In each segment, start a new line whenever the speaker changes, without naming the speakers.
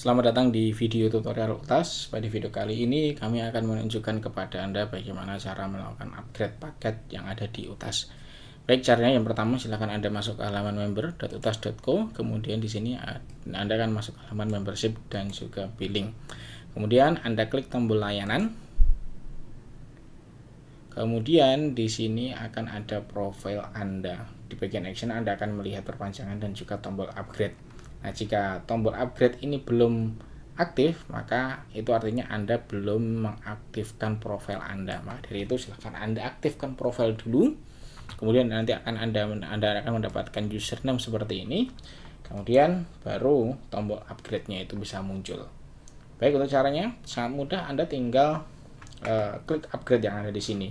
Selamat datang di video tutorial Utas. Pada video kali ini kami akan menunjukkan kepada Anda bagaimana cara melakukan upgrade paket yang ada di UTAS. Baik, caranya yang pertama silahkan Anda masuk ke halaman member.utas.co, kemudian di sini Anda akan masuk ke halaman membership dan juga billing. Kemudian Anda klik tombol layanan. Kemudian di sini akan ada profil Anda. Di bagian action Anda akan melihat perpanjangan dan juga tombol upgrade. Nah, jika tombol upgrade ini belum aktif, maka itu artinya Anda belum mengaktifkan profil Anda. Maka dari itu silahkan Anda aktifkan profil dulu. Kemudian nanti akan Anda Anda akan mendapatkan username seperti ini. Kemudian baru tombol upgrade-nya itu bisa muncul. Baik untuk caranya sangat mudah Anda tinggal uh, klik upgrade yang ada di sini.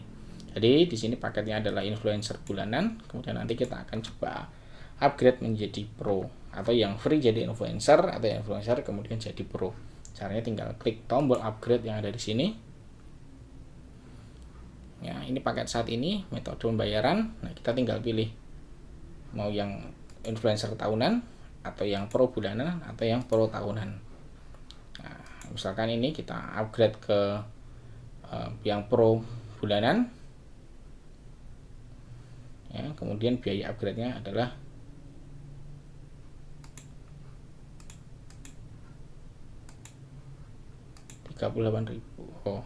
Jadi di sini paketnya adalah influencer bulanan, kemudian nanti kita akan coba upgrade menjadi pro atau yang free jadi influencer atau yang influencer kemudian jadi pro caranya tinggal klik tombol upgrade yang ada di sini ya ini paket saat ini metode pembayaran nah kita tinggal pilih mau yang influencer tahunan atau yang pro bulanan atau yang pro tahunan nah, misalkan ini kita upgrade ke uh, yang pro bulanan ya kemudian biaya upgrade nya adalah 38.000 oh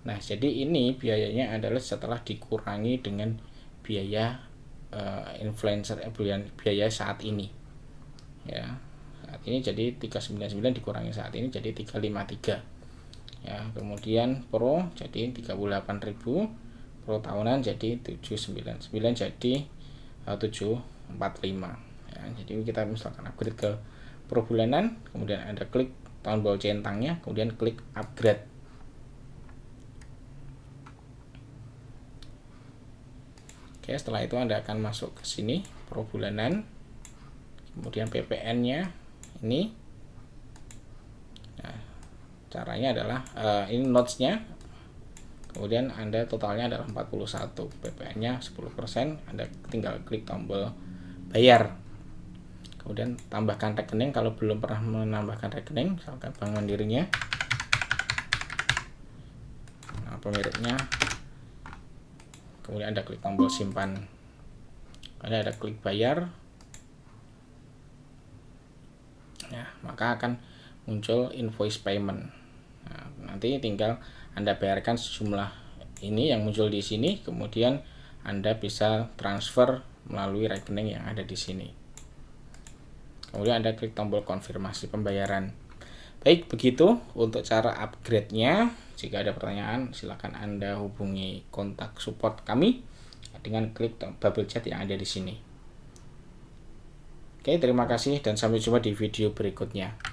Nah, jadi ini biayanya adalah setelah dikurangi dengan biaya uh, influencer eh, biaya saat ini. Ya. Saat ini jadi 399 dikurangi saat ini jadi 353. Ya, kemudian pro jadi 38.000, pro tahunan jadi 799 jadi eh, uh, 745. Nah, jadi kita misalkan upgrade ke pro bulanan kemudian ada klik tahun bawah centangnya kemudian klik upgrade Oke, setelah itu Anda akan masuk ke sini, pro bulanan, kemudian PPN-nya ini. Nah, caranya adalah uh, ini notes-nya. Kemudian Anda totalnya adalah 41, PPN-nya 10%, Anda tinggal klik tombol bayar kemudian tambahkan rekening kalau belum pernah menambahkan rekening misalkan bank mandirinya nah pemiliknya kemudian ada klik tombol simpan kemudian ada klik bayar ya maka akan muncul invoice payment nah, nanti tinggal anda bayarkan sejumlah ini yang muncul di sini kemudian anda bisa transfer melalui rekening yang ada di sini Kemudian Anda klik tombol konfirmasi pembayaran. Baik, begitu untuk cara upgrade-nya. Jika ada pertanyaan, silakan Anda hubungi kontak support kami dengan klik bubble chat yang ada di sini. Oke, terima kasih dan sampai jumpa di video berikutnya.